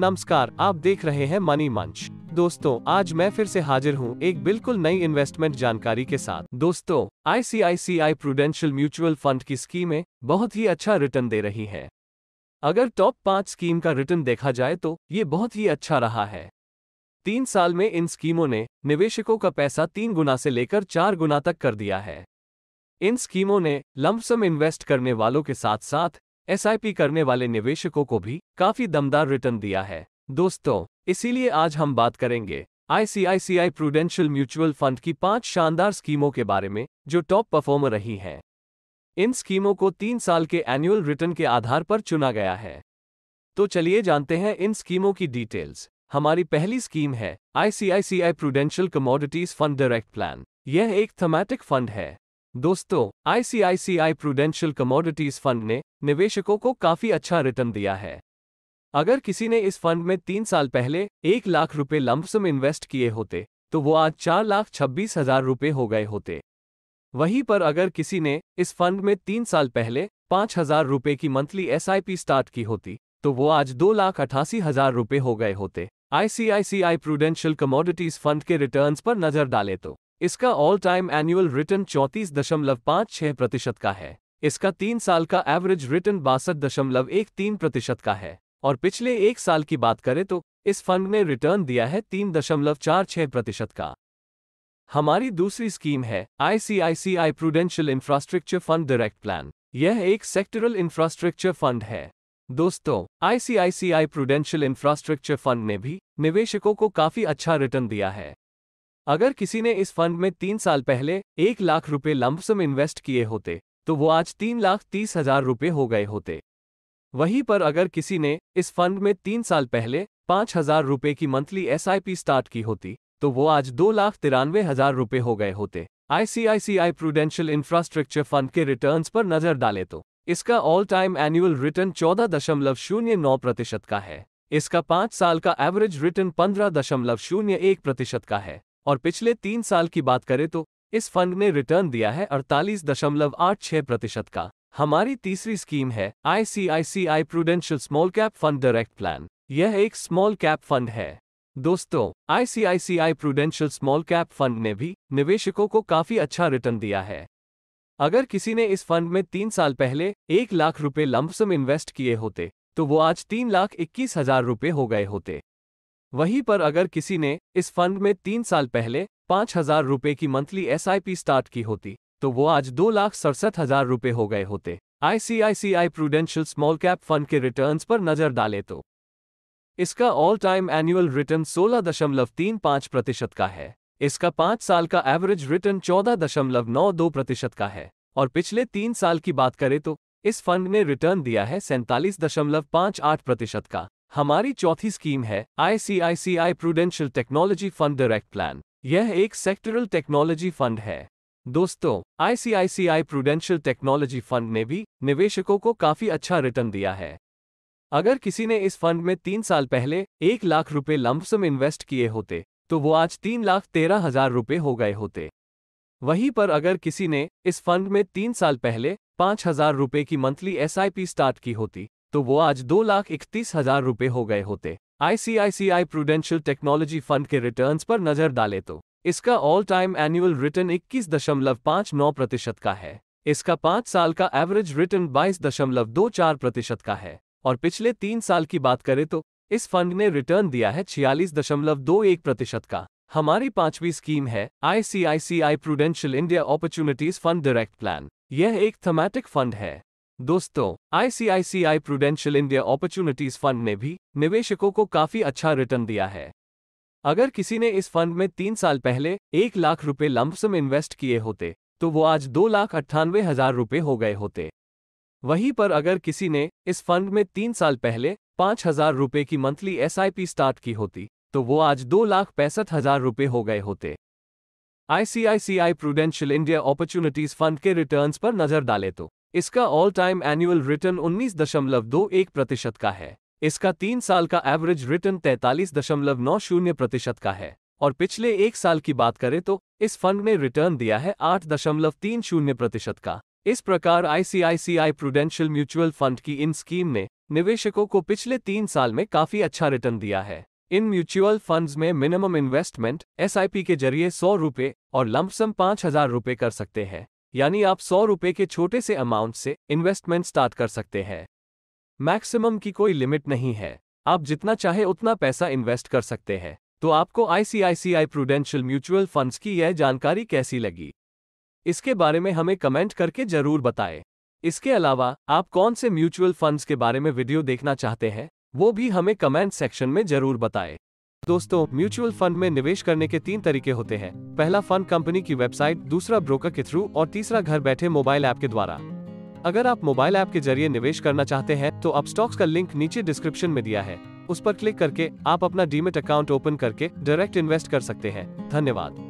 नमस्कार आप देख रहे हैं मनी मंच दोस्तों आज मैं फिर से हाजिर हूं एक बिल्कुल नई इन्वेस्टमेंट जानकारी के साथ दोस्तों आईसीआईसीआई प्रूडेंशियल म्यूचुअल फंड की स्कीमें बहुत ही अच्छा रिटर्न दे रही हैं अगर टॉप पांच स्कीम का रिटर्न देखा जाए तो ये बहुत ही अच्छा रहा है तीन साल में इन स्कीमों ने निवेशकों का पैसा तीन गुना से लेकर चार गुना तक कर दिया है इन स्कीमों ने लमसम इन्वेस्ट करने वालों के साथ साथ एसआईपी करने वाले निवेशकों को भी काफी दमदार रिटर्न दिया है दोस्तों इसीलिए आज हम बात करेंगे आईसीआईसीआई प्रूडेंशियल म्यूचुअल फंड की पांच शानदार स्कीमों के बारे में जो टॉप परफॉर्मर रही हैं इन स्कीमों को तीन साल के एनुअल रिटर्न के आधार पर चुना गया है तो चलिए जानते हैं इन स्कीमों की डिटेल्स हमारी पहली स्कीम है ICICI Prudential commodities fund direct plan यह एक थमेटिक फंड है दोस्तों आईसीआईसीआई प्रूडेंशियल कमोडिटीज फंड ने निवेशकों को काफी अच्छा रिटर्न दिया है अगर किसी ने इस फंड में तीन साल पहले एक लाख रुपए लंपसम इन्वेस्ट किए होते तो वो आज चार लाख छब्बीस हजार रुपये हो गए होते वहीं पर अगर किसी ने इस फंड में तीन साल पहले पाँच हजार रुपये की मंथली एसआईपी स्टार्ट की होती तो वो आज दो लाख अठासी हजार रुपये हो गए होते आईसीआईसीआई प्रूडेंशियल कमोडिटीज फंड के रिटर्न्स पर नजर डाले तो इसका ऑल टाइम एनुअल रिटर्न चौंतीस दशमलव पाँच छह प्रतिशत का है इसका तीन साल का एवरेज रिटर्न बासठ दशमलव एक तीन प्रतिशत का है और पिछले एक साल की बात करें तो इस फंड ने रिटर्न दिया है तीन दशमलव चार छह प्रतिशत का हमारी दूसरी स्कीम है ICICI Prudential infrastructure fund direct plan यह एक सेक्टरल इंफ्रास्ट्रक्चर फंड है दोस्तों आईसीआईसीआई प्रूडेंशियल इंफ्रास्ट्रक्चर फंड ने भी निवेशकों को काफी अच्छा रिटर्न दिया है अगर किसी ने इस फंड में तीन साल पहले एक लाख रुपए लंपसम इन्वेस्ट किए होते तो वो आज तीन लाख तीस हजार रुपये हो गए होते वहीं पर अगर किसी ने इस फंड में तीन साल पहले पाँच हजार रुपये की मंथली एसआईपी स्टार्ट की होती तो वो आज दो लाख तिरानवे हजार रुपये हो गए होते आईसीआईसीआई प्रूडेंशियल इंफ्रास्ट्रक्चर फंड के रिटर्न्स पर नजर डाले तो इसका ऑल टाइम एनुअल रिटर्न चौदह दशमलव शून्य नौ प्रतिशत का है इसका पाँच साल का एवरेज रिटर्न पंद्रह दशमलव शून्य एक प्रतिशत का है और पिछले तीन साल की बात करें तो इस फंड ने रिटर्न दिया है अड़तालीस दशमलव आठ छह प्रतिशत का हमारी तीसरी स्कीम है ICICI Prudential small cap fund direct plan यह एक स्मॉल कैप फंड है दोस्तों ICICI Prudential small cap fund ने भी निवेशकों को काफी अच्छा रिटर्न दिया है अगर किसी ने इस फंड में तीन साल पहले एक लाख रुपए लंबसम इन्वेस्ट किए होते तो वो आज तीन लाख इक्कीस हजार रुपये हो गए होते वहीं पर अगर किसी ने इस फंड में तीन साल पहले पाँच हजार रुपये की मंथली एसआईपी स्टार्ट की होती तो वो आज दो लाख सड़सठ हजार रुपये हो गए होते ICICI Prudential small cap fund के रिटर्न्स पर नजर डाले तो इसका ऑल टाइम एनुअल रिटर्न सोलह दशमलव तीन पाँच प्रतिशत का है इसका पाँच साल का एवरेज रिटर्न चौदह दशमलव नौ दो प्रतिशत का है और पिछले तीन साल की बात करें तो इस फंड ने रिटर्न दिया है सैंतालीस दशमलव पाँच आठ प्रतिशत का हमारी चौथी स्कीम है ICICI Prudential technology fund direct plan यह एक सेक्टरल टेक्नोलॉजी फंड है दोस्तों आईसीआईसीआई प्रूडेंशियल टेक्नोलॉजी फंड ने भी निवेशकों को काफी अच्छा रिटर्न दिया है अगर किसी ने इस फंड में तीन साल पहले एक लाख रुपए लंबसम इन्वेस्ट किए होते तो वो आज तीन लाख तेरह हजार रुपये हो गए होते वहीं पर अगर किसी ने इस फंड में तीन साल पहले पांच हजार रुपये की मंथली एस स्टार्ट की होती तो वो आज दो लाख इकतीस हजार रुपये हो गए होते आईसीआईसीआई प्रूडेंशियल टेक्नोलॉजी फंड के रिटर्न्स पर नजर डाले तो इसका ऑल टाइम एनुअल रिटर्न इक्कीस दशमलव पाँच नौ प्रतिशत का है इसका पाँच साल का एवरेज रिटर्न बाईस दशमलव दो चार प्रतिशत का है और पिछले तीन साल की बात करें तो इस फंड ने रिटर्न दिया है छियालीस दशमलव दो एक प्रतिशत का हमारी पांचवी स्कीम है ICICI Prudential India opportunities fund direct plan यह एक थमेटिक फंड है दोस्तों ICICI Prudential India opportunities fund ने भी निवेशकों को काफी अच्छा रिटर्न दिया है अगर किसी ने इस फंड में तीन साल पहले एक लाख रुपए लंपसम इन्वेस्ट किए होते तो वो आज दो लाख अट्ठानवे हजार रुपये हो गए होते वहीं पर अगर किसी ने इस फंड में तीन साल पहले पांच हजार रुपये की मंथली एसआईपी स्टार्ट की होती तो वो आज दो लाख पैंसठ हजार रुपये हो गए होते ICICI Prudential India opportunities fund के रिटर्न्स पर नजर डाले तो इसका ऑल टाइम एनुअल रिटर्न उन्नीस दशमलव दो एक प्रतिशत का है इसका तीन साल का एवरेज रिटर्न तैतालीस दशमलव नौ शून्य प्रतिशत का है और पिछले एक साल की बात करें तो इस फंड ने रिटर्न दिया है आठ दशमलव तीन शून्य प्रतिशत का इस प्रकार आईसीआईसीआई प्रूडेंशियल म्यूचुअल फंड की इन स्कीम ने निवेशकों को पिछले तीन साल में काफी अच्छा रिटर्न दिया है इन म्यूचुअल फंड्स में मिनिमम इन्वेस्टमेंट एसआईपी के जरिए सौ रुपये और लमसम पाँच हजार रुपये कर सकते हैं यानी आप सौ रुपये के छोटे से अमाउंट से इन्वेस्टमेंट स्टार्ट कर सकते हैं मैक्सिमम की कोई लिमिट नहीं है आप जितना चाहे उतना पैसा इन्वेस्ट कर सकते हैं तो आपको आईसीआईसीआई प्रूडेंशियल म्यूचुअल फंड्स की यह जानकारी कैसी लगी इसके बारे में हमें कमेंट करके जरूर बताएं इसके अलावा आप कौन से म्यूचुअल फंड्स के बारे में वीडियो देखना चाहते हैं वो भी हमें कमेंट सेक्शन में जरूर बताएं दोस्तों म्यूचुअल फंड में निवेश करने के तीन तरीके होते हैं पहला फंड कंपनी की वेबसाइट दूसरा ब्रोकर के थ्रू और तीसरा घर बैठे मोबाइल ऐप के द्वारा अगर आप मोबाइल ऐप के जरिए निवेश करना चाहते हैं तो आप स्टॉक्स का लिंक नीचे डिस्क्रिप्शन में दिया है उस पर क्लिक करके आप अपना डीमेट अकाउंट ओपन करके डायरेक्ट इन्वेस्ट कर सकते हैं धन्यवाद